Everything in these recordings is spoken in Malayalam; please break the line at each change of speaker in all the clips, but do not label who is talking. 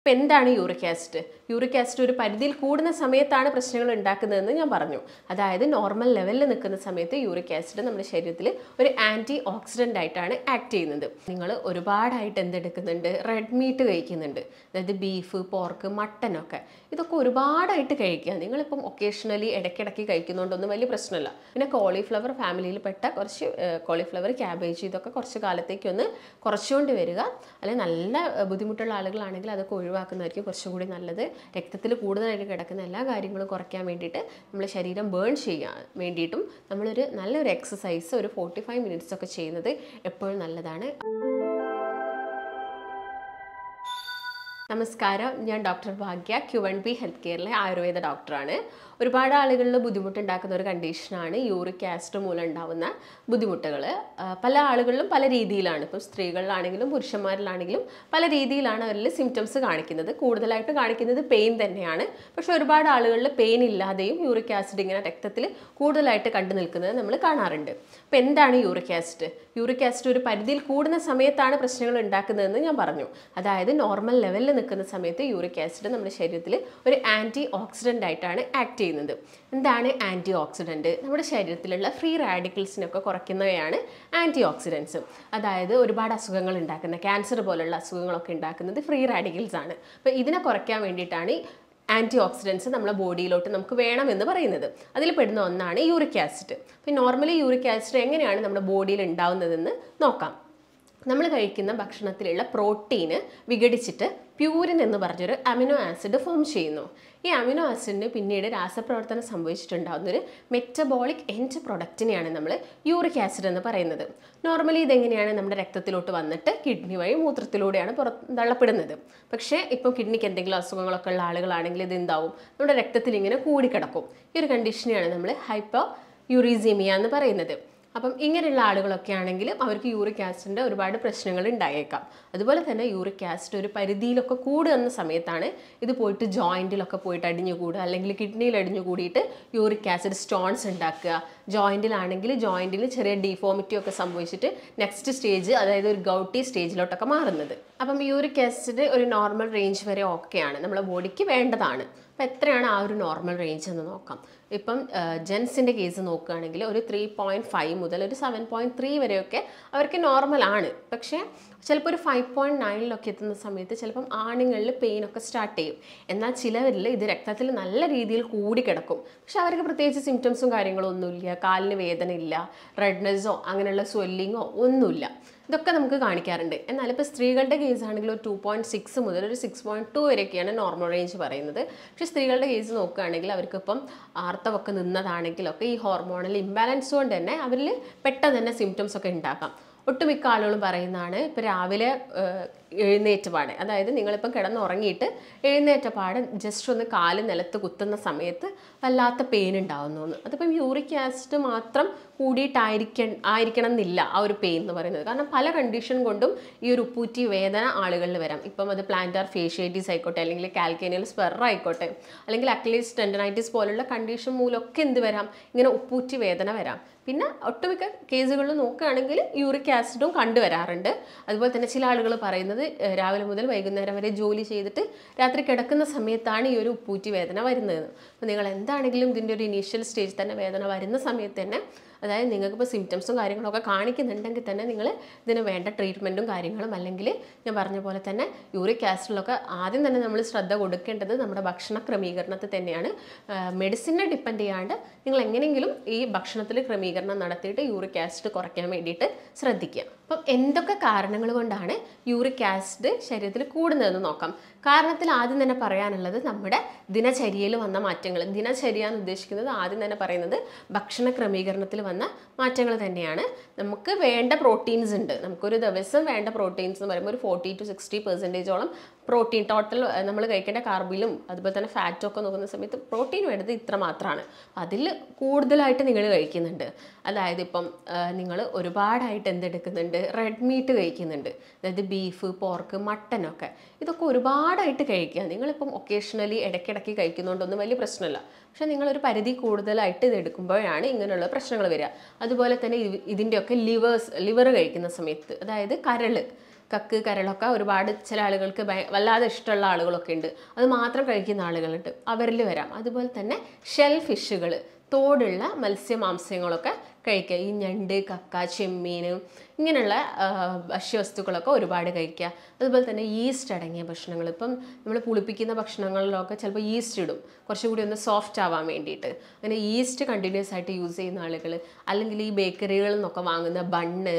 ഇപ്പം എന്താണ് യൂറിക് ആസിഡ് യൂറിക് ആസിഡ് ഒരു പരിധിയിൽ കൂടുന്ന സമയത്താണ് പ്രശ്നങ്ങൾ ഉണ്ടാക്കുന്നതെന്ന് ഞാൻ പറഞ്ഞു അതായത് നോർമൽ ലെവലിൽ നിൽക്കുന്ന സമയത്ത് യൂറിക് ആസിഡ് നമ്മുടെ ശരീരത്തിൽ ഒരു ആൻറ്റി ഓക്സിഡൻ്റ് ആയിട്ടാണ് ആക്ട് ചെയ്യുന്നത് നിങ്ങൾ ഒരുപാടായിട്ട് എന്തെടുക്കുന്നുണ്ട് റെഡ് മീറ്റ് കഴിക്കുന്നുണ്ട് അതായത് ബീഫ് പോർക്ക് മട്ടനൊക്കെ ഇതൊക്കെ ഒരുപാടായിട്ട് കഴിക്കുക നിങ്ങളിപ്പം ഒക്കേഷണലി ഇടയ്ക്കിടയ്ക്ക് കഴിക്കുന്നതുകൊണ്ടൊന്നും വലിയ പ്രശ്നമല്ല പിന്നെ കോളിഫ്ലവർ ഫാമിലിയിൽ പെട്ട കുറച്ച് കോളിഫ്ലവർ ക്യാബേജ് ഇതൊക്കെ കുറച്ച് കാലത്തേക്കൊന്ന് കുറച്ചുകൊണ്ട് വരിക അല്ലെങ്കിൽ നല്ല ബുദ്ധിമുട്ടുള്ള ആളുകളാണെങ്കിൽ അതൊക്കെ ഒഴിവാക്കുന്നതായിരിക്കും കുറച്ചുകൂടി നല്ലത് രക്തത്തിൽ കൂടുതലായിട്ട് കിടക്കുന്ന എല്ലാ കാര്യങ്ങളും കുറയ്ക്കാൻ വേണ്ടിയിട്ട് നമ്മൾ ശരീരം ബേൺ ചെയ്യാൻ വേണ്ടിയിട്ടും നമ്മളൊരു നല്ലൊരു എക്സസൈസ് ഒരു ഫോർട്ടി ഫൈവ് മിനിറ്റ്സ് ഒക്കെ ചെയ്യുന്നത് എപ്പോഴും നല്ലതാണ് നമസ്കാരം ഞാൻ doctor Bhagya Q one B health കെയറിലെ ആയുർവേദ ഡോക്ടറാണ് ഒരുപാട് ആളുകളിൽ ബുദ്ധിമുട്ടുണ്ടാക്കുന്ന ഒരു കണ്ടീഷനാണ് യൂറിക് ആസിഡ് മൂലം ഉണ്ടാകുന്ന ബുദ്ധിമുട്ടുകൾ പല ആളുകളിലും പല രീതിയിലാണ് ഇപ്പോൾ സ്ത്രീകളിലാണെങ്കിലും പുരുഷന്മാരിലാണെങ്കിലും പല രീതിയിലാണ് അവരിൽ സിംറ്റംസ് കാണിക്കുന്നത് കൂടുതലായിട്ട് കാണിക്കുന്നത് പെയിൻ തന്നെയാണ് പക്ഷേ ഒരുപാട് ആളുകളിൽ പെയിൻ ഇല്ലാതെയും യൂറിക് ആസിഡ് ഇങ്ങനെ രക്തത്തിൽ കൂടുതലായിട്ട് കണ്ടു നിൽക്കുന്നത് നമ്മൾ കാണാറുണ്ട് അപ്പോൾ എന്താണ് യൂറിക് ആസിഡ് യൂറിക് ആസിഡ് ഒരു പരിധിയിൽ കൂടുന്ന സമയത്താണ് പ്രശ്നങ്ങൾ ഉണ്ടാക്കുന്നതെന്ന് ഞാൻ പറഞ്ഞു അതായത് നോർമൽ ലെവലിൽ നിൽക്കുന്ന സമയത്ത് യൂറിക് ആസിഡ് നമ്മുടെ ശരീരത്തിൽ ഒരു ആൻറ്റി ഓക്സിഡൻ്റ് ആയിട്ടാണ് ആക്ട് ചെയ്യുന്നത് എന്താണ് ആൻറ്റി ഓക്സിഡൻറ്റ് നമ്മുടെ ശരീരത്തിലുള്ള ഫ്രീ റാഡിക്കിൾസിനൊക്കെ കുറയ്ക്കുന്നവയാണ് ആൻറ്റി ഓക്സിഡൻസ് അതായത് ഒരുപാട് അസുഖങ്ങൾ ഉണ്ടാക്കുന്ന ക്യാൻസർ പോലുള്ള അസുഖങ്ങളൊക്കെ ഉണ്ടാക്കുന്നത് ഫ്രീ റാഡിക്കിൾസ് ആണ് അപ്പോൾ ഇതിനെ കുറയ്ക്കാൻ വേണ്ടിയിട്ടാണ് ആൻറ്റി ഓക്സിഡൻസ് നമ്മുടെ ബോഡിയിലോട്ട് നമുക്ക് വേണമെന്ന് പറയുന്നത് അതിൽ പെടുന്ന ഒന്നാണ് യൂറിക് ആസിഡ് അപ്പോൾ നോർമലി യൂറിക് ആസിഡ് എങ്ങനെയാണ് നമ്മുടെ ബോഡിയിൽ ഉണ്ടാവുന്നതെന്ന് നോക്കാം നമ്മൾ കഴിക്കുന്ന ഭക്ഷണത്തിലുള്ള പ്രോട്ടീന് വിഘടിച്ചിട്ട് പ്യൂരിൻ എന്ന് പറഞ്ഞൊരു അമിനോ ആസിഡ് ഫോം ചെയ്യുന്നു ഈ അമിനോ ആസിഡിന് പിന്നീട് രാസപ്രവർത്തനം സംഭവിച്ചിട്ടുണ്ടാകുന്നൊരു മെറ്റബോളിക് എൻഡ് പ്രൊഡക്റ്റിനെയാണ് നമ്മൾ യൂറിക് ആസിഡ് എന്ന് പറയുന്നത് നോർമലി ഇതെങ്ങനെയാണ് നമ്മുടെ രക്തത്തിലോട്ട് വന്നിട്ട് കിഡ്നി വഴി മൂത്രത്തിലൂടെയാണ് പുറ തള്ളപ്പെടുന്നത് പക്ഷേ ഇപ്പോൾ കിഡ്നിക്ക് എന്തെങ്കിലും അസുഖങ്ങളൊക്കെ ഉള്ള ആളുകളാണെങ്കിൽ ഇത് എന്താവും നമ്മുടെ രക്തത്തിൽ ഇങ്ങനെ കൂടിക്കിടക്കും ഈ ഒരു കണ്ടീഷനെയാണ് നമ്മൾ ഹൈപ്പോ യൂറീസീമിയ എന്ന് പറയുന്നത് അപ്പം ഇങ്ങനെയുള്ള ആളുകളൊക്കെ ആണെങ്കിലും അവർക്ക് യൂറിക് ആസിഡിൻ്റെ ഒരുപാട് പ്രശ്നങ്ങൾ ഉണ്ടായേക്കാം അതുപോലെ തന്നെ യൂറിക് ആസിഡ് ഒരു പരിധിയിലൊക്കെ കൂടുന്ന സമയത്താണ് ഇത് പോയിട്ട് ജോയിൻറ്റിലൊക്കെ പോയിട്ട് അടിഞ്ഞു കൂടുക അല്ലെങ്കിൽ കിഡ്നിയിൽ അടിഞ്ഞു കൂടിയിട്ട് യൂറിക് ആസിഡ് സ്റ്റോൺസ് ഉണ്ടാക്കുക ജോയിൻറ്റിലാണെങ്കിൽ ജോയിൻറ്റിൽ ചെറിയ ഡീഫോമിറ്റി ഒക്കെ സംഭവിച്ചിട്ട് നെക്സ്റ്റ് സ്റ്റേജ് അതായത് ഒരു ഗൗട്ടി സ്റ്റേജിലോട്ടൊക്കെ മാറുന്നത് അപ്പം യൂറിക് ആസിഡ് ഒരു നോർമൽ റേഞ്ച് വരെ ഓക്കെയാണ് നമ്മുടെ ബോഡിക്ക് വേണ്ടതാണ് അപ്പോൾ എത്രയാണ് ആ ഒരു നോർമൽ റേഞ്ച് എന്ന് നോക്കാം ഇപ്പം ജെൻസിൻ്റെ കേസ് നോക്കുകയാണെങ്കിൽ ഒരു ത്രീ പോയിൻറ്റ് ഫൈവ് മുതൽ ഒരു സെവൻ പോയിൻറ്റ് ത്രീ വരെയൊക്കെ അവർക്ക് നോർമലാണ് പക്ഷേ ചിലപ്പോൾ ഒരു ഫൈവ് പോയിൻറ്റ് നയനിലൊക്കെ എത്തുന്ന സമയത്ത് ചിലപ്പം ആണുങ്ങളിൽ പെയിനൊക്കെ സ്റ്റാർട്ട് ചെയ്യും എന്നാൽ ചിലവരിൽ ഇത് രക്തത്തിൽ നല്ല രീതിയിൽ കൂടി കിടക്കും പക്ഷേ അവർക്ക് പ്രത്യേകിച്ച് സിംറ്റംസും കാര്യങ്ങളൊന്നുമില്ല ഒന്നുമില്ല കാലിന് വേദനയില്ല റെഡ്നെസ്സോ അങ്ങനെയുള്ള സ്വെല്ലിങ്ങോ ഒന്നുമില്ല ഇതൊക്കെ നമുക്ക് കാണിക്കാറുണ്ട് എന്നാൽ ഇപ്പോൾ സ്ത്രീകളുടെ കേസ് ആണെങ്കിൽ ഒരു ടു പോയിൻറ്റ് സിക്സ് മുതൽ ഒരു സിക്സ് പോയിൻറ്റ് ടു വരെയൊക്കെയാണ് നോർമൽ റേഞ്ച് പറയുന്നത് പക്ഷേ സ്ത്രീകളുടെ കേസ് നോക്കുകയാണെങ്കിൽ അവർക്കിപ്പം ആർത്തവൊക്കെ നിന്നതാണെങ്കിലൊക്കെ ഈ ഹോർമോണൽ ഇംബാലൻസ് കൊണ്ട് തന്നെ അവരിൽ പെട്ടെന്ന് തന്നെ സിംറ്റംസ് ഒക്കെ ഉണ്ടാക്കാം ഒട്ടുമിക്ക ആളുകളും പറയുന്നതാണ് ഇപ്പോൾ രാവിലെ എഴുന്നേറ്റപാട് അതായത് നിങ്ങളിപ്പോൾ കിടന്നുറങ്ങിയിട്ട് എഴുന്നേറ്റപാട് ജസ്റ്റ് ഒന്ന് കാല് നിലത്ത് കുത്തുന്ന സമയത്ത് വല്ലാത്ത പെയിൻ ഉണ്ടാകുന്നു അതിപ്പം യൂറിക് ആസിഡ് മാത്രം കൂടിയിട്ടായിരിക്ക ആയിരിക്കണം എന്നില്ല ആ ഒരു പെയിൻ എന്ന് പറയുന്നത് കാരണം പല കണ്ടീഷൻ കൊണ്ടും ഈ ഒരു ഉപ്പൂറ്റി വേദന ആളുകളിൽ വരാം ഇപ്പം അത് പ്ലാന്റാർ ഫേഷ്യേറ്റീസ് ആയിക്കോട്ടെ അല്ലെങ്കിൽ കാൽക്കേനിയൽ സ്പെറർ ആയിക്കോട്ടെ അല്ലെങ്കിൽ അക്ലീസ് ടെൻഡനൈറ്റിസ് പോലുള്ള കണ്ടീഷൻ മൂലമൊക്കെ എന്ത് വരാം ഇങ്ങനെ ഉപ്പൂറ്റി വേദന വരാം പിന്നെ ഒട്ടുമിക്ക കേസുകളിൽ നോക്കുകയാണെങ്കിൽ യൂറിക് ആസിഡും കണ്ടുവരാറുണ്ട് അതുപോലെ തന്നെ ചില ആളുകൾ പറയുന്നത് പറയുന്നത് രാവിലെ മുതൽ വൈകുന്നേരം വരെ ജോലി ചെയ്തിട്ട് രാത്രി കിടക്കുന്ന സമയത്താണ് ഈ ഒരു ഉപ്പൂറ്റി വേദന വരുന്നത് അപ്പോൾ നിങ്ങൾ എന്താണെങ്കിലും ഇതിൻ്റെ ഒരു ഇനീഷ്യൽ സ്റ്റേജിൽ തന്നെ വേദന വരുന്ന സമയത്ത് തന്നെ അതായത് നിങ്ങൾക്കിപ്പോൾ സിംറ്റംസും കാര്യങ്ങളൊക്കെ കാണിക്കുന്നുണ്ടെങ്കിൽ തന്നെ നിങ്ങൾ ഇതിന് വേണ്ട ട്രീറ്റ്മെൻറ്റും കാര്യങ്ങളും അല്ലെങ്കിൽ ഞാൻ പറഞ്ഞ പോലെ തന്നെ യൂറിക് ആസിഡിലൊക്കെ ആദ്യം തന്നെ നമ്മൾ ശ്രദ്ധ കൊടുക്കേണ്ടത് നമ്മുടെ ഭക്ഷണ ക്രമീകരണത്തിൽ തന്നെയാണ് മെഡിസിനെ ഡിപ്പെൻഡ് ചെയ്യാണ്ട് നിങ്ങൾ എങ്ങനെയെങ്കിലും ഈ ഭക്ഷണത്തിൽ ക്രമീകരണം നടത്തിയിട്ട് യൂറിക് ആസിഡ് കുറയ്ക്കാൻ വേണ്ടിയിട്ട് ശ്രദ്ധിക്കുക അപ്പം എന്തൊക്കെ കാരണങ്ങൾ കൊണ്ടാണ് യൂറിക് ആസിഡ് ശരീരത്തിൽ കൂടുന്നതെന്ന് നോക്കാം കാരണത്തിൽ ആദ്യം തന്നെ പറയാനുള്ളത് നമ്മുടെ ദിനചര്യയിൽ വന്ന മാറ്റങ്ങൾ ദിനചര്യ എന്ന് ഉദ്ദേശിക്കുന്നത് ആദ്യം തന്നെ പറയുന്നത് ഭക്ഷണ ക്രമീകരണത്തിൽ വന്ന മാറ്റങ്ങൾ തന്നെയാണ് നമുക്ക് വേണ്ട പ്രോട്ടീൻസ് ഉണ്ട് നമുക്കൊരു ദിവസം വേണ്ട പ്രോട്ടീൻസ് എന്ന് പറയുമ്പോൾ ഒരു ഫോർട്ടി ടു സിക്സ്റ്റി പെർസെൻറ്റേജോളം പ്രോട്ടീൻ ടോട്ടൽ നമ്മൾ കഴിക്കേണ്ട കാർബിലും അതുപോലെ തന്നെ ഫാറ്റും ഒക്കെ നോക്കുന്ന സമയത്ത് പ്രോട്ടീൻ വേണ്ടത് ഇത്ര മാത്രമാണ് അതിൽ കൂടുതലായിട്ട് നിങ്ങൾ കഴിക്കുന്നുണ്ട് അതായത് ഇപ്പം നിങ്ങൾ ഒരുപാടായിട്ട് എന്തെടുക്കുന്നുണ്ട് റെഡ് മീറ്റ് കഴിക്കുന്നുണ്ട് അതായത് ബീഫ് പോർക്ക് മട്ടനൊക്കെ ഇതൊക്കെ ഒരുപാട് ഒരുപാടായിട്ട് കഴിക്കുക നിങ്ങളിപ്പം ഒക്കേഷണലി ഇടയ്ക്കിടയ്ക്ക് കഴിക്കുന്നതുകൊണ്ടൊന്നും വലിയ പ്രശ്നമില്ല പക്ഷേ നിങ്ങളൊരു പരിധി കൂടുതലായിട്ട് ഇത് എടുക്കുമ്പോഴാണ് ഇങ്ങനെയുള്ള പ്രശ്നങ്ങൾ വരിക അതുപോലെ തന്നെ ഇതിൻ്റെയൊക്കെ ലിവേഴ്സ് ലിവർ കഴിക്കുന്ന സമയത്ത് അതായത് കരൾ കക്ക് കരളൊക്കെ ഒരുപാട് ചില ആളുകൾക്ക് വല്ലാതെ ഇഷ്ടമുള്ള ആളുകളൊക്കെ ഉണ്ട് അത് മാത്രം കഴിക്കുന്ന ആളുകളുണ്ട് അവരിൽ വരാം അതുപോലെ തന്നെ ഷെൽ ഫിഷുകൾ തോടുള്ള മത്സ്യമാംസങ്ങളൊക്കെ കഴിക്കുക ഈ ഞണ്ട് കക്ക ചെമ്മീൻ ഇങ്ങനെയുള്ള ഭക്ഷ്യവസ്തുക്കളൊക്കെ ഒരുപാട് കഴിക്കുക അതുപോലെ തന്നെ ഈസ്റ്റ് അടങ്ങിയ ഭക്ഷണങ്ങൾ ഇപ്പം നമ്മൾ പുളിപ്പിക്കുന്ന ഭക്ഷണങ്ങളിലൊക്കെ ചിലപ്പോൾ ഈസ്റ്റ് ഇടും കുറച്ചുകൂടി ഒന്ന് സോഫ്റ്റ് ആവാൻ വേണ്ടിയിട്ട് അങ്ങനെ ഈസ്റ്റ് കണ്ടിന്യൂസ് ആയിട്ട് യൂസ് ചെയ്യുന്ന ആളുകൾ അല്ലെങ്കിൽ ഈ ബേക്കറികളിൽ നിന്നൊക്കെ വാങ്ങുന്ന ബണ്ണ്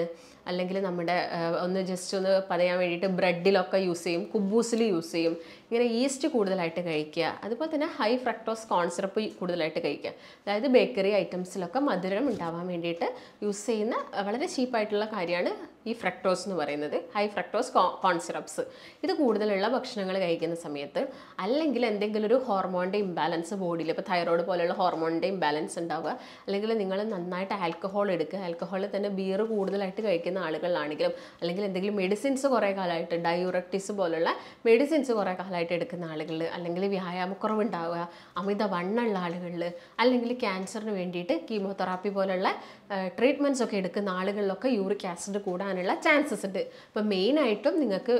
അല്ലെങ്കിൽ നമ്മുടെ ഒന്ന് ജസ്റ്റ് ഒന്ന് പതയാൻ വേണ്ടിയിട്ട് ബ്രെഡിലൊക്കെ യൂസ് ചെയ്യും കുബൂസിൽ യൂസ് ചെയ്യും ഇങ്ങനെ ഈസ്റ്റ് കൂടുതലായിട്ട് കഴിക്കുക അതുപോലെ തന്നെ ഹൈ ഫ്രക്ടോസ് കോൺസെറപ്പ് കൂടുതലായിട്ട് കഴിക്കുക അതായത് ബേക്കറി ഐറ്റംസിലൊക്കെ മധുരം ഉണ്ടാവാൻ വേണ്ടിയിട്ട് യൂസ് ചെയ്യുന്ന വളരെ ചീപ്പായിട്ടുള്ള കാര്യം மாதிரியான ഈ ഫ്രക്ടോസ് എന്ന് പറയുന്നത് ഹൈ ഫ്രക്ടോസ് കോൺ സിറപ്സ് ഇത് കൂടുതലുള്ള ഭക്ഷണങ്ങൾ കഴിക്കുന്ന സമയത്ത് അല്ലെങ്കിൽ എന്തെങ്കിലും ഒരു ഹോർമോണിൻ്റെ ഇംബാലൻസ് ബോഡിയിൽ ഇപ്പോൾ തൈറോയ്ഡ് പോലെയുള്ള ഹോർമോണിൻ്റെ ഇംബാലൻസ് ഉണ്ടാവുക അല്ലെങ്കിൽ നിങ്ങൾ നന്നായിട്ട് ആൽക്കഹോൾ എടുക്കുക ആൽക്കഹോളിൽ തന്നെ ബിയർ കൂടുതലായിട്ട് കഴിക്കുന്ന ആളുകളാണെങ്കിലും അല്ലെങ്കിൽ എന്തെങ്കിലും മെഡിസിൻസ് കുറേ കാലമായിട്ട് ഡയൂറക്റ്റിസ് പോലുള്ള മെഡിസിൻസ് കുറേ കാലമായിട്ട് എടുക്കുന്ന ആളുകൾ അല്ലെങ്കിൽ വ്യായാമക്കുറവുണ്ടാവുക അമിത വണ്ണുള്ള ആളുകൾ അല്ലെങ്കിൽ ക്യാൻസറിന് വേണ്ടിയിട്ട് കീമോതെറാപ്പി പോലുള്ള ട്രീറ്റ്മെൻറ്റ്സ് ഒക്കെ എടുക്കുന്ന ആളുകളിലൊക്കെ യൂറിക് ആസിഡ് കൂടാൻ ഉണ്ടാകാനുള്ള ചാൻസസ് ഉണ്ട് അപ്പോൾ മെയിനായിട്ടും നിങ്ങൾക്ക്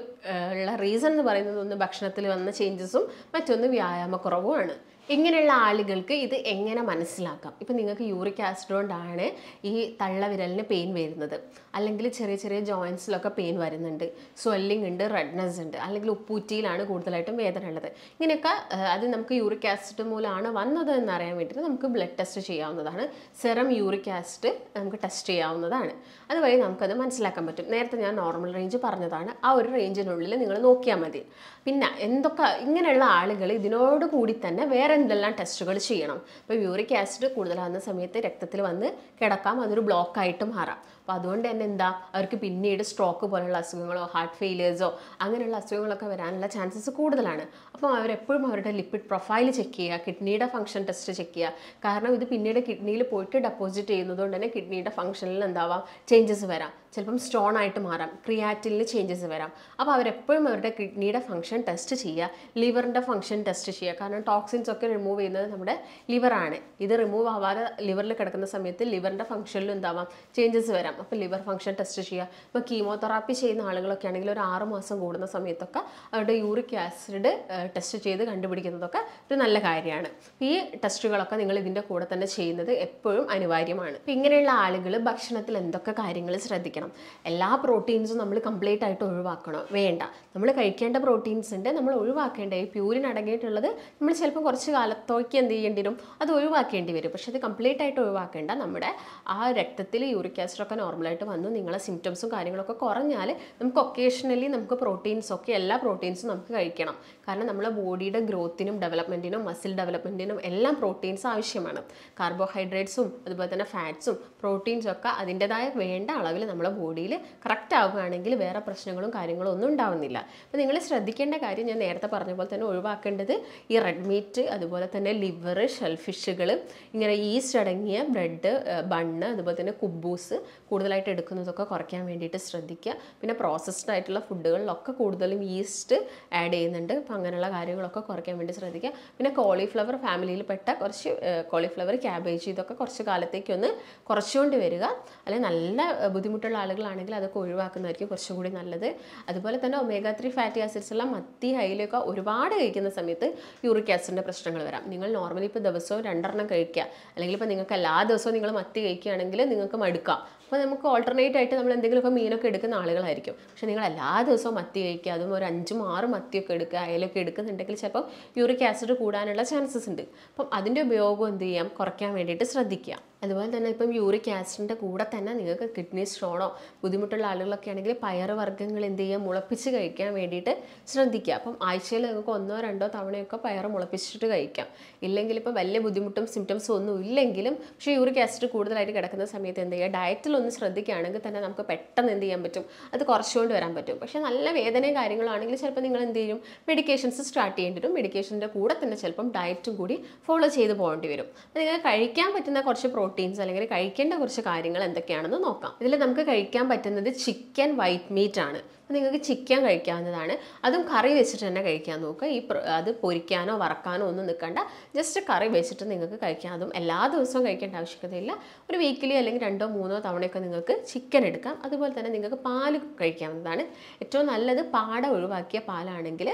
ഉള്ള റീസൺ എന്ന് പറയുന്നത് ഒന്ന് ഭക്ഷണത്തിൽ വന്ന ചേഞ്ചസും മറ്റൊന്ന് വ്യായാമക്കുറവുമാണ് ഇങ്ങനെയുള്ള ആളുകൾക്ക് ഇത് എങ്ങനെ മനസ്സിലാക്കാം ഇപ്പം നിങ്ങൾക്ക് യൂറിക് ആസിഡ് കൊണ്ടാണ് ഈ തള്ളവിരലിന് പെയിൻ വരുന്നത് അല്ലെങ്കിൽ ചെറിയ ചെറിയ ജോയിൻസിലൊക്കെ പെയിൻ വരുന്നുണ്ട് സ്വെല്ലിംഗ് ഉണ്ട് റെഡ്നെസ് ഉണ്ട് അല്ലെങ്കിൽ ഉപ്പൂറ്റിയിലാണ് കൂടുതലായിട്ടും വേദന ഉള്ളത് ഇങ്ങനെയൊക്കെ അത് നമുക്ക് യൂറിക് ആസിഡ് മൂലമാണ് വന്നത് എന്നറിയാൻ വേണ്ടിയിട്ട് നമുക്ക് ബ്ലഡ് ടെസ്റ്റ് ചെയ്യാവുന്നതാണ് സെറം യൂറിക് ആസിഡ് നമുക്ക് ടെസ്റ്റ് ചെയ്യാവുന്നതാണ് അതുവഴി നമുക്കത് മനസ്സിലാക്കാൻ പറ്റും നേരത്തെ ഞാൻ നോർമൽ റേഞ്ച് പറഞ്ഞതാണ് ആ ഒരു റേഞ്ചിനുള്ളിൽ നിങ്ങൾ നോക്കിയാൽ മതി പിന്നെ എന്തൊക്കെ ഇങ്ങനെയുള്ള ആളുകൾ ഇതിനോട് കൂടി തന്നെ വേറെ എന്തെല്ലാം ടെസ്റ്റുകൾ ചെയ്യണം ഇപ്പോൾ യൂറിക് ആസിഡ് കൂടുതലാകുന്ന സമയത്ത് രക്തത്തിൽ വന്ന് കിടക്കാം അതൊരു ബ്ലോക്കായിട്ട് മാറാം അപ്പോൾ അതുകൊണ്ട് തന്നെ എന്താ അവർക്ക് പിന്നീട് സ്ട്രോക്ക് പോലുള്ള അസുഖങ്ങളോ ഹാർട്ട് ഫെയിലേഴ്സോ അങ്ങനെയുള്ള അസുഖങ്ങളൊക്കെ വരാനുള്ള ചാൻസസ് കൂടുതലാണ് അപ്പോൾ അവരെപ്പോഴും അവരുടെ ലിപ്പിഡ് പ്രൊഫൈൽ ചെക്ക് ചെയ്യുക കിഡ്നിയുടെ ഫംഗ്ഷൻ ടെസ്റ്റ് ചെക്ക് ചെയ്യുക കാരണം ഇത് പിന്നീട് കിഡ്നിയിൽ പോയിട്ട് ഡെപ്പോസിറ്റ് ചെയ്യുന്നതുകൊണ്ട് തന്നെ കിഡ്നിയുടെ ഫംഗ്ഷനിൽ എന്താവാം ചേഞ്ചസ് വരാം ചിലപ്പം സ്റ്റോൺ ആയിട്ട് മാറാം ക്രിയാറ്റിനിൽ ചേഞ്ചസ് വരാം അപ്പോൾ അവരെപ്പോഴും അവരുടെ കിഡ്നിയുടെ ഫംഗ്ഷൻ ടെസ്റ്റ് ചെയ്യുക ലിവറിൻ്റെ ഫംഗ്ഷൻ ടെസ്റ്റ് ചെയ്യുക കാരണം ടോക്സിൻസ് ഒക്കെ റിമൂവ് ചെയ്യുന്നത് നമ്മുടെ ലിവറാണ് ഇത് റിമൂവ് ആവാതെ ലിവറിൽ കിടക്കുന്ന സമയത്ത് ലിവറിൻ്റെ ഫംഗ്ഷനിലും എന്താവാം ചേഞ്ചസ് വരാം തരാം അപ്പോൾ ലിവർ ഫംഗ്ഷൻ ടെസ്റ്റ് ചെയ്യുക ഇപ്പോൾ കീമോതെറാപ്പി ചെയ്യുന്ന ആളുകളൊക്കെ ആണെങ്കിൽ ഒരു ആറ് മാസം കൂടുന്ന സമയത്തൊക്കെ അവരുടെ യൂറിക് ആസിഡ് ടെസ്റ്റ് ചെയ്ത് കണ്ടുപിടിക്കുന്നതൊക്കെ ഒരു നല്ല കാര്യമാണ് ഈ ടെസ്റ്റുകളൊക്കെ നിങ്ങൾ ഇതിൻ്റെ കൂടെ തന്നെ ചെയ്യുന്നത് എപ്പോഴും അനിവാര്യമാണ് ഇപ്പം ഇങ്ങനെയുള്ള ആളുകൾ ഭക്ഷണത്തിൽ എന്തൊക്കെ കാര്യങ്ങൾ ശ്രദ്ധിക്കണം എല്ലാ പ്രോട്ടീൻസും നമ്മൾ കംപ്ലീറ്റ് ആയിട്ട് ഒഴിവാക്കണം വേണ്ട നമ്മൾ കഴിക്കേണ്ട പ്രോട്ടീൻസ് ഉണ്ട് നമ്മൾ ഒഴിവാക്കേണ്ട ഈ പ്യൂരിൻ അടങ്ങിയിട്ടുള്ളത് നമ്മൾ ചിലപ്പോൾ കുറച്ച് കാലത്തേക്ക് എന്ത് ചെയ്യേണ്ടി വരും അത് ഒഴിവാക്കേണ്ടി വരും പക്ഷേ അത് കംപ്ലീറ്റ് ആയിട്ട് ഒഴിവാക്കേണ്ട നമ്മുടെ ആ രക്തത്തിൽ യൂറിക് ആസിഡൊക്കെ നോർമലായിട്ട് വന്നു നിങ്ങളെ സിംറ്റംസും കാര്യങ്ങളൊക്കെ കുറഞ്ഞാൽ നമുക്ക് ഒക്കേഷണലി നമുക്ക് പ്രോട്ടീൻസ് ഒക്കെ എല്ലാ പ്രോട്ടീൻസും നമുക്ക് കഴിക്കണം കാരണം നമ്മളെ ബോഡിയുടെ ഗ്രോത്തിനും ഡെവലപ്മെൻറ്റിനും മസിൽ ഡെവലപ്മെൻറ്റിനും എല്ലാം പ്രോട്ടീൻസ് ആവശ്യമാണ് കാർബോഹൈഡ്രേറ്റ്സും അതുപോലെ തന്നെ ഫാറ്റ്സും പ്രോട്ടീൻസൊക്കെ ഒക്കെ അതിൻ്റെതായ വേണ്ട അളവിൽ നമ്മളെ ബോഡിയിൽ കറക്റ്റ് ആവുകയാണെങ്കിൽ വേറെ പ്രശ്നങ്ങളും കാര്യങ്ങളും ഒന്നും ഉണ്ടാവുന്നില്ല അപ്പോൾ നിങ്ങൾ ശ്രദ്ധിക്കേണ്ട കാര്യം ഞാൻ നേരത്തെ പറഞ്ഞ പോലെ തന്നെ ഒഴിവാക്കേണ്ടത് ഈ റെഡ് മീറ്റ് അതുപോലെ തന്നെ ലിവർ ഷെൽഫിഷുകൾ ഇങ്ങനെ ഈസ്റ്റ് അടങ്ങിയ ബ്രെഡ് ബണ്ണ് അതുപോലെ തന്നെ കുബൂസ് കൂടുതലായിട്ട് എടുക്കുന്നതൊക്കെ കുറയ്ക്കാൻ വേണ്ടിയിട്ട് ശ്രദ്ധിക്കുക പിന്നെ പ്രോസസ്ഡ് ആയിട്ടുള്ള ഫുഡുകളിലൊക്കെ കൂടുതലും ഈസ്റ്റ് ആഡ് ചെയ്യുന്നുണ്ട് അപ്പോൾ അങ്ങനെയുള്ള കാര്യങ്ങളൊക്കെ കുറയ്ക്കാൻ വേണ്ടി ശ്രദ്ധിക്കുക പിന്നെ കോളിഫ്ലവർ ഫാമിലിയിൽപ്പെട്ട കുറച്ച് കോളിഫ്ലവർ ക്യാബേജ് ഇതൊക്കെ കുറച്ച് കാലത്തേക്കൊന്ന് കുറച്ചുകൊണ്ട് വരിക അല്ലെങ്കിൽ നല്ല ബുദ്ധിമുട്ടുള്ള ആളുകളാണെങ്കിൽ അതൊക്കെ ഒഴിവാക്കുന്നതായിരിക്കും കുറച്ചുകൂടി നല്ലത് അതുപോലെ തന്നെ ഒമേഗ ത്രീ ഫാറ്റി ആസിഡ്സ് എല്ലാം മത്തി ഹൈലൊക്കെ ഒരുപാട് കഴിക്കുന്ന സമയത്ത് യൂറിക് ആസിഡിൻ്റെ പ്രശ്നങ്ങൾ വരാം നിങ്ങൾ നോർമലി ഇപ്പോൾ ദിവസവും രണ്ടെണ്ണം കഴിക്കുക അല്ലെങ്കിൽ ഇപ്പോൾ നിങ്ങൾക്ക് എല്ലാ ദിവസവും നിങ്ങൾ മത്തി കഴിക്കുകയാണെങ്കിൽ നിങ്ങൾക്ക് മടുക്കാം അപ്പോൾ നമുക്ക് ഓൾട്ടർനേറ്റ് ആയിട്ട് നമ്മൾ എന്തെങ്കിലും എന്തെങ്കിലുമൊക്കെ മീനൊക്കെ എടുക്കുന്ന ആളുകളായിരിക്കും പക്ഷേ നിങ്ങൾ എല്ലാ ദിവസവും മത്തി കഴിക്കുക അതും ഒരു അഞ്ചും ആറും മത്തിയൊക്കെ എടുക്കുക അയലൊക്കെ എടുക്കുന്നുണ്ടെങ്കിൽ ചിലപ്പോൾ യൂറിക് ആസിഡ് കൂടാനുള്ള ചാൻസസ് ഉണ്ട് അപ്പം അതിൻ്റെ ഉപയോഗം എന്ത് ചെയ്യാം കുറയ്ക്കാൻ വേണ്ടിയിട്ട് ശ്രദ്ധിക്കുക അതുപോലെ തന്നെ ഇപ്പം യൂറിക് ആസിഡിൻ്റെ കൂടെ തന്നെ നിങ്ങൾക്ക് കിഡ്നി സ്റ്റോണോ ബുദ്ധിമുട്ടുള്ള ആളുകളൊക്കെ ആണെങ്കിൽ പയറുവർഗ്ഗങ്ങൾ എന്ത് ചെയ്യുക മുളപ്പിച്ച് കഴിക്കാൻ വേണ്ടിയിട്ട് ശ്രദ്ധിക്കുക അപ്പം ആഴ്ചയിൽ നിങ്ങൾക്ക് ഒന്നോ രണ്ടോ തവണയൊക്കെ പയർ മുളപ്പിച്ചിട്ട് കഴിക്കാം ഇല്ലെങ്കിൽ ഇപ്പം വലിയ ബുദ്ധിമുട്ടും സിംറ്റംസും ഒന്നും ഇല്ലെങ്കിലും പക്ഷേ യൂറിക് ആസിഡ് കൂടുതലായിട്ട് കിടക്കുന്ന സമയത്ത് എന്ത് ചെയ്യുക ഡയറ്റിലൊന്ന് ശ്രദ്ധിക്കുകയാണെങ്കിൽ തന്നെ നമുക്ക് പെട്ടെന്ന് എന്ത് ചെയ്യാൻ പറ്റും അത് കുറച്ചുകൊണ്ട് വരാൻ പറ്റും പക്ഷേ നല്ല വേദനയും കാര്യങ്ങളാണെങ്കിൽ ചിലപ്പോൾ നിങ്ങൾ എന്ത് ചെയ്യും മെഡിക്കേഷൻസ് സ്റ്റാർട്ട് ചെയ്യേണ്ടി വരും മെഡിക്കേഷൻ്റെ കൂടെ തന്നെ ചിലപ്പം ഡയറ്റും കൂടി ഫോളോ ചെയ്ത് പോകേണ്ടി വരും നിങ്ങൾക്ക് കഴിക്കാൻ പറ്റുന്ന കുറച്ച് പ്രോട്ടീൻ പ്രോട്ടീൻസ് അല്ലെങ്കിൽ കഴിക്കേണ്ട കുറച്ച് കാര്യങ്ങൾ എന്തൊക്കെയാണെന്ന് നോക്കാം ഇതിൽ നമുക്ക് കഴിക്കാൻ പറ്റുന്നത് ചിക്കൻ വൈറ്റ് മീറ്റ് ആണ് നിങ്ങൾക്ക് ചിക്കൻ കഴിക്കാവുന്നതാണ് അതും കറി വെച്ചിട്ട് തന്നെ കഴിക്കാൻ നോക്കുക ഈ അത് പൊരിക്കാനോ വറക്കാനോ ഒന്നും നിൽക്കണ്ട ജസ്റ്റ് കറി വെച്ചിട്ട് നിങ്ങൾക്ക് കഴിക്കാം അതും എല്ലാ ദിവസവും കഴിക്കേണ്ട ആവശ്യകതയില്ല ഒരു വീക്കിലി അല്ലെങ്കിൽ രണ്ടോ മൂന്നോ തവണയൊക്കെ നിങ്ങൾക്ക് ചിക്കൻ എടുക്കാം അതുപോലെ തന്നെ നിങ്ങൾക്ക് പാൽ കഴിക്കാവുന്നതാണ് ഏറ്റവും നല്ലത് പാട ഒഴിവാക്കിയ പാലാണെങ്കിൽ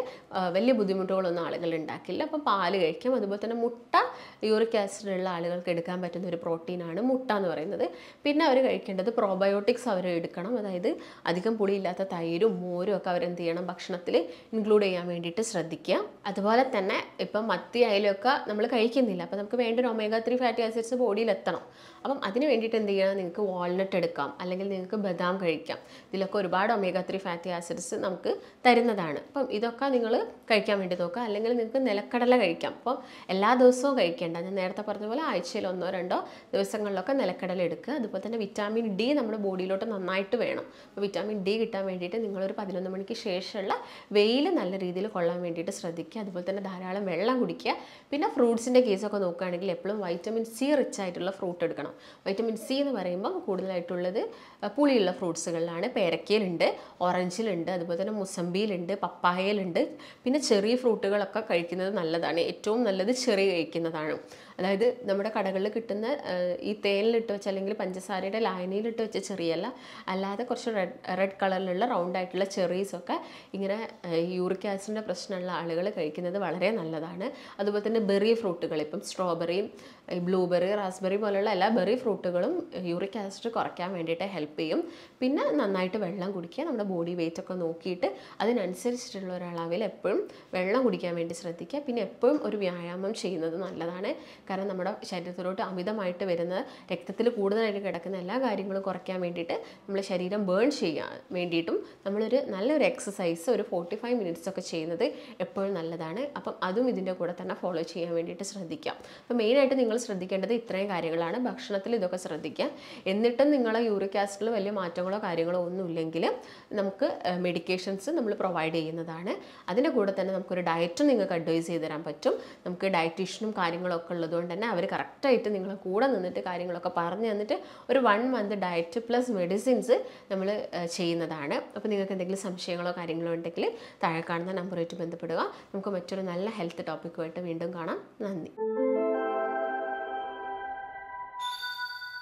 വലിയ ബുദ്ധിമുട്ടുകളൊന്നും ആളുകൾ ഉണ്ടാക്കില്ല അപ്പം പാല് കഴിക്കാം അതുപോലെ തന്നെ മുട്ട യൂറിക് ആസിഡ് ഉള്ള ആളുകൾക്ക് എടുക്കാൻ പറ്റുന്ന ഒരു പ്രോട്ടീൻ പ്രോട്ടീനാണ് മുട്ട എന്ന് പറയുന്നത് പിന്നെ അവർ കഴിക്കേണ്ടത് പ്രോബയോട്ടിക്സ് അവർ എടുക്കണം അതായത് അധികം പുളിയില്ലാത്ത തൈരും മോരും ഒക്കെ അവരെന്ത് ചെയ്യണം ഭക്ഷണത്തിൽ ഇൻക്ലൂഡ് ചെയ്യാൻ വേണ്ടിയിട്ട് ശ്രദ്ധിക്കുക അതുപോലെ തന്നെ ഇപ്പം മത്തി അയലൊക്കെ നമ്മൾ കഴിക്കുന്നില്ല അപ്പോൾ നമുക്ക് വേണ്ട ഒരു ഒമേഗ ത്രീ ഫാറ്റി ആസിഡ്സ് ബോഡിയിൽ എത്തണം അപ്പം അതിന് വേണ്ടിയിട്ട് എന്ത് ചെയ്യണം നിങ്ങൾക്ക് വാൾനട്ട് എടുക്കാം അല്ലെങ്കിൽ നിങ്ങൾക്ക് ബദാം കഴിക്കാം ഇതിലൊക്കെ ഒരുപാട് ഒമേഗ ത്രീ ഫാറ്റി ആസിഡ്സ് നമുക്ക് തരുന്നതാണ് അപ്പം ഇതൊക്കെ നിങ്ങൾ കഴിക്കാൻ വേണ്ടി നോക്കുക അല്ലെങ്കിൽ നിങ്ങൾക്ക് നിലക്കടല കഴിക്കാം അപ്പം എല്ലാ ദിവസവും കഴിക്കേണ്ട ഞാൻ നേരത്തെ പറഞ്ഞ പോലെ ആഴ്ചയിൽ ഒന്നോ രണ്ടോ ദിവസങ്ങളിലൊക്കെ നിലക്കടൽ എടുക്കുക അതുപോലെ തന്നെ വിറ്റാമിൻ ഡി നമ്മുടെ ബോഡിയിലോട്ട് നന്നായിട്ട് വേണം അപ്പോൾ വിറ്റാമിൻ ഡി കിട്ടാൻ വേണ്ടിയിട്ട് നിങ്ങളൊരു പതിനൊന്ന് മണിക്ക് ശേഷമുള്ള വെയിൽ നല്ല രീതിയിൽ കൊള്ളാൻ വേണ്ടിയിട്ട് ശ്രദ്ധിക്കുക അതുപോലെ തന്നെ ധാരാളം വെള്ളം കുടിക്കുക പിന്നെ ഫ്രൂട്ട്സിൻ്റെ കേസൊക്കെ നോക്കുകയാണെങ്കിൽ എപ്പോഴും വൈറ്റമിൻ സി റിച്ച് ആയിട്ടുള്ള ഫ്രൂട്ട് എടുക്കണം വൈറ്റമിൻ സി എന്ന് പറയുമ്പോൾ കൂടുതലായിട്ടുള്ളത് പുളിയുള്ള ഫ്രൂട്ട്സുകളിലാണ് പേരക്കയിലുണ്ട് ഓറഞ്ചിലുണ്ട് അതുപോലെ തന്നെ മുസമ്പിയിലുണ്ട് പപ്പായയിലുണ്ട് പിന്നെ ചെറിയ ഫ്രൂട്ടുകളൊക്കെ കഴിക്കുന്നത് നല്ലതാണ് ഏറ്റവും നല്ലത് ചെറിയ കഴിക്കുന്നതാണ് അതായത് നമ്മുടെ കടകളിൽ കിട്ടുന്ന ഈ തേനിലിട്ട് വെച്ച് അല്ലെങ്കിൽ പഞ്ചസാരയുടെ ലായനിയിലിട്ട് വെച്ച ചെറിയല്ല അല്ലാതെ കുറച്ച് റെഡ് റെഡ് കളറിലുള്ള റൗണ്ട് ആയിട്ടുള്ള ചെറീസൊക്കെ ഇങ്ങനെ യൂറിക് ആസിഡിൻ്റെ പ്രശ്നമുള്ള ആളുകൾ കഴിക്കുന്നത് വളരെ നല്ലതാണ് അതുപോലെ തന്നെ ബെറി ഫ്രൂട്ടുകൾ ഇപ്പം സ്ട്രോബെറിയും ബ്ലൂബെറി റാസ്ബെറി പോലുള്ള എല്ലാ ബെറി ഫ്രൂട്ടുകളും യൂറിക് ആസിഡ് കുറയ്ക്കാൻ വേണ്ടിയിട്ട് ഹെൽപ്പ് ചെയ്യും പിന്നെ നന്നായിട്ട് വെള്ളം കുടിക്കുക നമ്മുടെ ബോഡി വെയ്റ്റ് ഒക്കെ നോക്കിയിട്ട് അതിനനുസരിച്ചിട്ടുള്ള ഒരളവിൽ എപ്പോഴും വെള്ളം കുടിക്കാൻ വേണ്ടി ശ്രദ്ധിക്കുക പിന്നെ എപ്പോഴും ഒരു വ്യായാമം ചെയ്യുന്നത് നല്ലതാണ് കാരണം നമ്മുടെ ശരീരത്തിലോട്ട് അമിതമായിട്ട് വരുന്ന രക്തത്തിൽ കൂടുതലായിട്ട് കിടക്കുന്ന എല്ലാ കാര്യങ്ങളും കുറയ്ക്കാൻ വേണ്ടിയിട്ട് നമ്മൾ ശരീരം ബേൺ ചെയ്യാൻ വേണ്ടിയിട്ടും നമ്മളൊരു നല്ലൊരു എക്സസൈസ് ഒരു ഫോർട്ടി ഫൈവ് മിനിറ്റ്സ് ഒക്കെ ചെയ്യുന്നത് എപ്പോഴും നല്ലതാണ് അപ്പം അതും ഇതിൻ്റെ കൂടെ തന്നെ ഫോളോ ചെയ്യാൻ വേണ്ടിയിട്ട് ശ്രദ്ധിക്കാം അപ്പം മെയിനായിട്ട് നിങ്ങൾ ശ്രദ്ധിക്കേണ്ടത് ഇത്രയും കാര്യങ്ങളാണ് ഭക്ഷണത്തിൽ ഇതൊക്കെ ശ്രദ്ധിക്കാം എന്നിട്ടും നിങ്ങളെ യൂറിക് ആസിഡിൽ വലിയ മാറ്റങ്ങളോ കാര്യങ്ങളോ ഒന്നുമില്ലെങ്കിൽ നമുക്ക് മെഡിക്കേഷൻസ് നമ്മൾ പ്രൊവൈഡ് ചെയ്യുന്നതാണ് അതിൻ്റെ കൂടെ തന്നെ നമുക്കൊരു ഡയറ്റും നിങ്ങൾക്ക് അഡ്വൈസ് ചെയ്ത് തരാൻ പറ്റും നമുക്ക് ഡയറ്റീഷ്യനും കാര്യങ്ങളൊക്കെ ഉള്ളത് അതുകൊണ്ട് തന്നെ അവർ കറക്റ്റായിട്ട് നിങ്ങളെ കൂടെ നിന്നിട്ട് കാര്യങ്ങളൊക്കെ പറഞ്ഞു തന്നിട്ട് ഒരു one month diet plus medicines നമ്മൾ ചെയ്യുന്നതാണ് അപ്പോൾ നിങ്ങൾക്ക് എന്തെങ്കിലും സംശയങ്ങളോ കാര്യങ്ങളോ ഉണ്ടെങ്കിൽ താഴെ കാണുന്ന നമ്പറുമായിട്ട് ബന്ധപ്പെടുക നമുക്ക് മറ്റൊരു നല്ല ഹെൽത്ത് ടോപ്പിക്കുമായിട്ട് വീണ്ടും കാണാം നന്ദി